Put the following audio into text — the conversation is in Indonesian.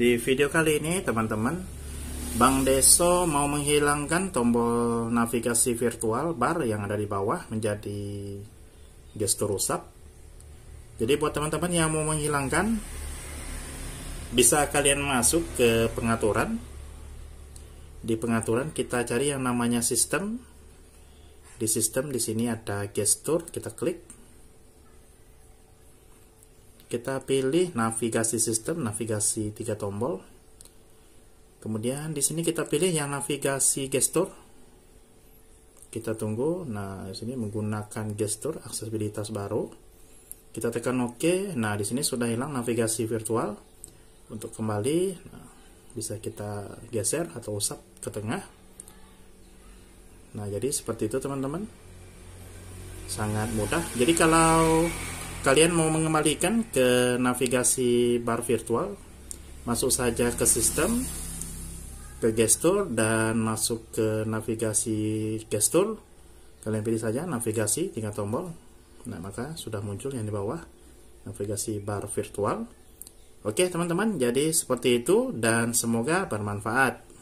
Di video kali ini teman-teman Bang Deso mau menghilangkan tombol navigasi virtual bar yang ada di bawah menjadi gestur rusak Jadi buat teman-teman yang mau menghilangkan Bisa kalian masuk ke pengaturan Di pengaturan kita cari yang namanya sistem Di sistem di sini ada gestur kita klik kita pilih navigasi sistem, navigasi tiga tombol. Kemudian di sini kita pilih yang navigasi gestur. Kita tunggu. Nah, di sini menggunakan gestur aksesibilitas baru. Kita tekan OK. Nah, di sini sudah hilang navigasi virtual. Untuk kembali nah, bisa kita geser atau usap ke tengah. Nah, jadi seperti itu teman-teman. Sangat mudah. Jadi kalau kalian mau mengembalikan ke navigasi bar virtual masuk saja ke sistem ke gesture dan masuk ke navigasi gesture kalian pilih saja navigasi tinggal tombol nah maka sudah muncul yang di bawah navigasi bar virtual oke teman-teman jadi seperti itu dan semoga bermanfaat